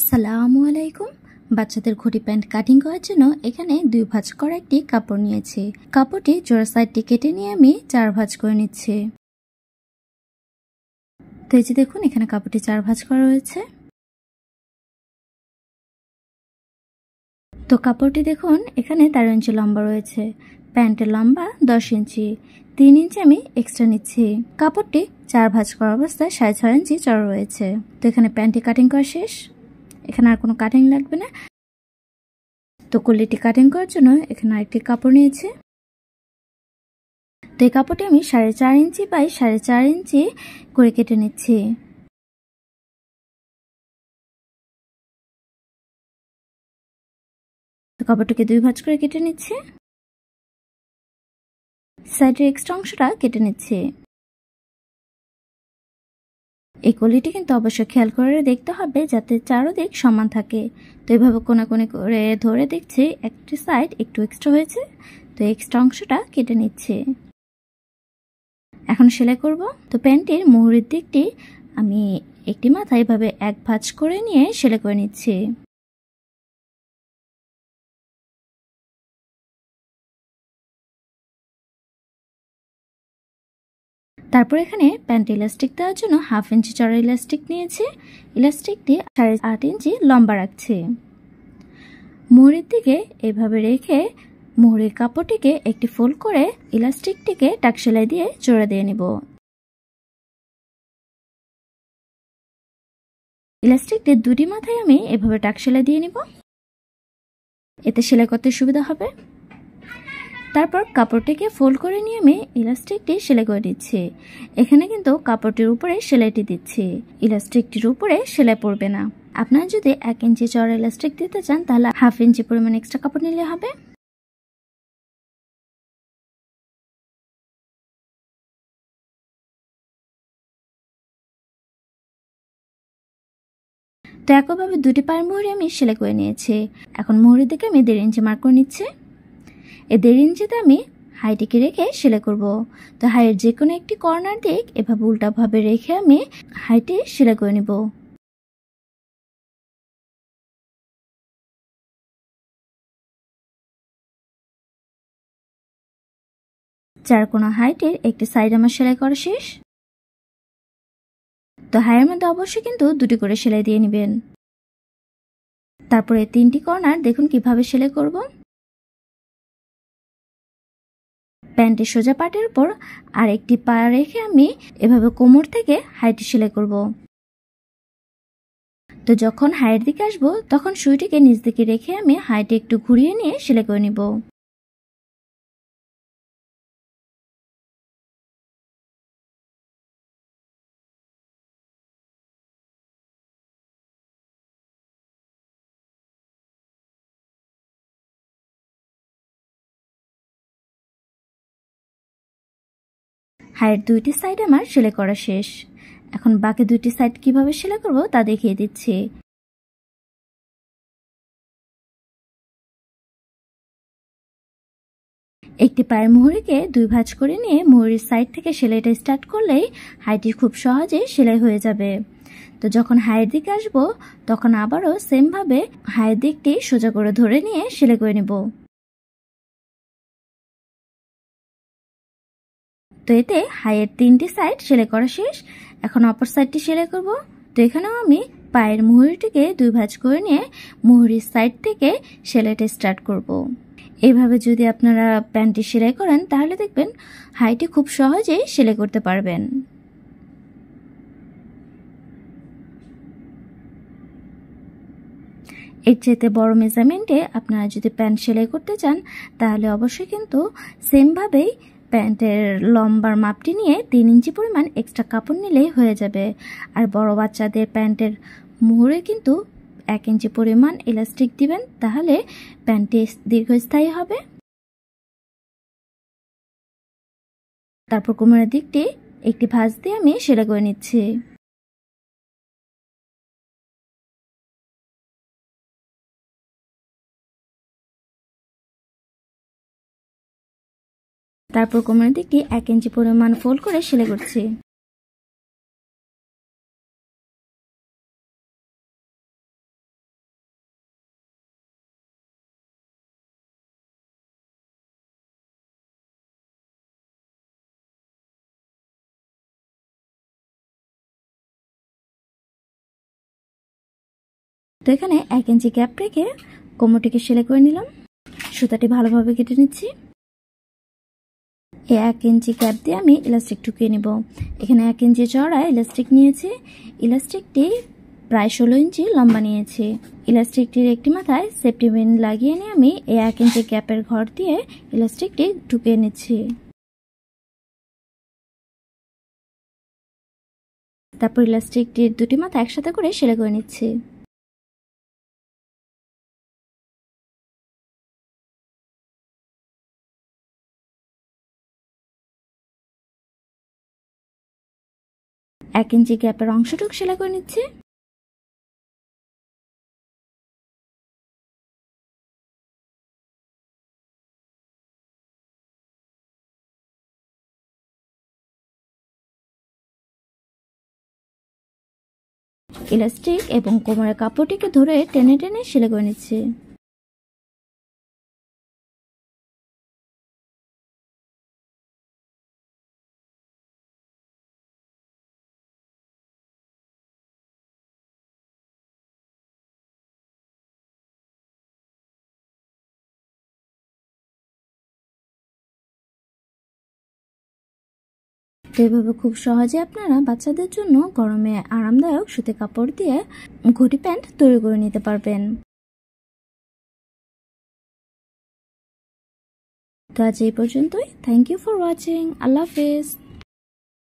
আসসালামু আলাইকুম বাচ্চাদের ঘটি প্যান্ট কাটিং করার জন্য এখানে দুই ভাঁজ করা একটি কাপড় নিয়েছি কাপড়টি জোড়া সাইডটি কেটে নিয়ে আমি চার ভাঁজ করে নিচ্ছি তো এই যে দেখুন এখানে কাপড়টি চার ভাঁজ করা রয়েছে তো কাপড়টি দেখুন এখানে তেরো ইঞ্চি লম্বা রয়েছে প্যান্টের লম্বা দশ ইঞ্চি তিন ইঞ্চি আমি এক্সট্রা নিচ্ছি কাপড়টি চার ভাঁজ করা অবস্থায় সাড়ে ছয় ইঞ্চি চড়া রয়েছে তো এখানে প্যান্টটি কাটিং করা শেষ এখানে আর কোনো কাটিং লাগবে না তো কলিটি কাটিং করার জন্য এখানে আরেকটি কাপড় নিয়েছি তো এই কাপড়টি আমি সাড়ে চার ইঞ্চি বাই সাড়ে চার ইঞ্চি করে কেটে নিচ্ছি তো কাপড়টিকে দুই ভাঁজ করে কেটে নিচ্ছি সাইডের এক্সট্রা অংশটা কেটে নিচ্ছি এই কলিটি কিন্তু অবশ্যই খেয়াল করে দেখতে হবে যাতে চারোদিক সমান থাকে তো এভাবে কোনা কোনে করে ধরে দেখছি একটি সাইড একটু এক্সট্রা হয়েছে তো এক্সট্রা অংশটা কেটে নিচ্ছে এখন সেলাই করব তো প্যান্টের মুহুরির দিকটি আমি একটি মাথা এভাবে এক ভাঁজ করে নিয়ে সেলাই করে নিচ্ছি তারপর এখানে প্যান্ট ইলাস্টিক দেওয়ার জন্য হাফ ইঞ্চি চড়া ইলাস্টিক নিয়েছে ইলাস্টিকটি সাড়ে আট ইঞ্চি লম্বা রাখছে মোহরের দিকে এভাবে রেখে মোহরের কাপড়টিকে একটি ফোল্ড করে ইলাস্টিকটিকে টাকসেলাই দিয়ে জোড়া দিয়ে নেব ইলাস্টিকটি দুটি মাথায় আমি এভাবে টাকসেলাই দিয়ে নিব এতে সেলাই করতে সুবিধা হবে তারপর কাপড়টিকে ফোল্ড করে নিয়ে আমি ইলাস্টিকটি সেলাই করে দিচ্ছি এখানে কিন্তু কাপড়টির উপরে সেলাইটি দিচ্ছি ইলাস্টিকটির উপরে সেলাই পড়বে না আপনারা যদি এক ইঞ্চি চড়া ইলাস্টিক দিতে চান তাহলে হাফ ইঞ্চি পরিমাণ এক্সট্রা কাপড় নিলে হবে তো একইভাবে দুটি পায়ের মোহরে আমি সেলাই করে নিয়েছি এখন মোহরের দিকে আমি দেড় ইঞ্চি মার্ক করে নিচ্ছি এ দেড় ইঞ্চি আমি হাইটিকে রেখে সেলাই করব। তো হাইয়ের যে কোনো একটি কর্নার দিক এভাবে উল্টাভাবে রেখে আমি হাইটে সেলাই করে নেব চার কোনো হাইটের একটি সাইড আমার সেলাই করা শেষ তো হাইয়ের মধ্যে অবশ্যই কিন্তু দুটি করে সেলাই দিয়ে নেবেন তারপরে তিনটি কর্নার দেখুন কিভাবে সেলাই করবো প্যান্টের সোজা পাটের উপর আর একটি পা রেখে আমি এভাবে কোমর থেকে হাইটি সেলাই করব তো যখন হাইয়ের দিকে আসবো তখন সুইটিকে নিচ দিকে রেখে আমি হাইটে একটু ঘুরিয়ে নিয়ে সেলাই করে নিব হাড়ের দুইটি সাইড আমার সেলাই করা শেষ এখন বাকি দুইটি সাইড কিভাবে সেলাই করব তা দেখিয়ে দিচ্ছি একটি পায়ের মুহুরিকে দুই ভাঁজ করে নিয়ে মুহুরির সাইড থেকে সেলাইটা স্টার্ট করলেই হাইটি খুব সহজে সেলাই হয়ে যাবে তো যখন হায়ের দিকে আসবো তখন আবারও সেমভাবে হায়ের দিকটি সোজা করে ধরে নিয়ে সেলাই করে নেব তো এতে হাইয়ের তিনটি সাইড সেলাই করা শেষ এখন অপর সাইডটি সেলাই করব তো এখানেও আমি পায়ের মুহুরিটিকে দুই ভাঁজ করে নিয়ে মুহুরির সাইড থেকে সেলাইটে স্টার্ট করব। এভাবে যদি আপনারা প্যান্টটি সেলাই করেন তাহলে দেখবেন হাইটি খুব সহজেই সেলাই করতে পারবেন এর চাইতে বড় মেজারমেন্টে আপনারা যদি প্যান্ট সেলাই করতে চান তাহলে অবশ্যই কিন্তু সেমভাবেই প্যান্টের লম্বার মাপটি নিয়ে তিন ইঞ্চি পরিমাণ এক্সট্রা কাপড় নিলেই হয়ে যাবে আর বড় বাচ্চাদের প্যান্টের মোহরে কিন্তু এক ইঞ্চি পরিমাণ ইলাস্টিক দিবেন তাহলে প্যান্টটি দীর্ঘস্থায়ী হবে তারপর কোমরের দিকটি একটি ভাঁজ দিয়ে আমি সেলাই করে নিচ্ছি তারপর কোমরের দিকটি এক ইঞ্চি পরিমাণ ফোল্ড করে সেলে করছি তো এখানে এক ইঞ্চি ক্যাপ রেখে কোমরটিকে সেলে করে নিলাম সুতাটি ভালোভাবে কেটে নিচ্ছি এক ইঞ্চি ক্যাপ দিয়ে আমি ইলাস্টিক ঢুকিয়ে নেব এখানে এক ইঞ্চি চড়া ইলাস্টিক নিয়েছি ইলাস্টিকটি প্রায় ষোলো ইঞ্চি লম্বা নিয়েছি ইলাস্টিকটির একটি মাথায় সেফটি পিন লাগিয়ে নিয়ে আমি এই এক ইঞ্চি ক্যাপের ঘর দিয়ে ইলাস্টিকটি ঢুকিয়ে নিচ্ছি তারপর ইলাস্টিকটির দুটি মাথা একসাথে করে সেলাই করে নিচ্ছি এক ইঞ্চি গ্যাপের অংশটুক সেলাই করে নিচ্ছি ইলাস্টিক এবং কোমরের কাপড়টিকে ধরে টেনে টেনে সেলাই করে নিচ্ছি তো এভাবে খুব সহজে আপনারা বাচ্চাদের জন্য গরমে আরামদায়ক সুতে কাপড় দিয়ে ঘটি প্যান্ট তৈরি করে নিতে পারবেন তো আজ এই পর্যন্তই থ্যাংক ইউ ফর ওয়াচিং আল্লাহ হাফেজ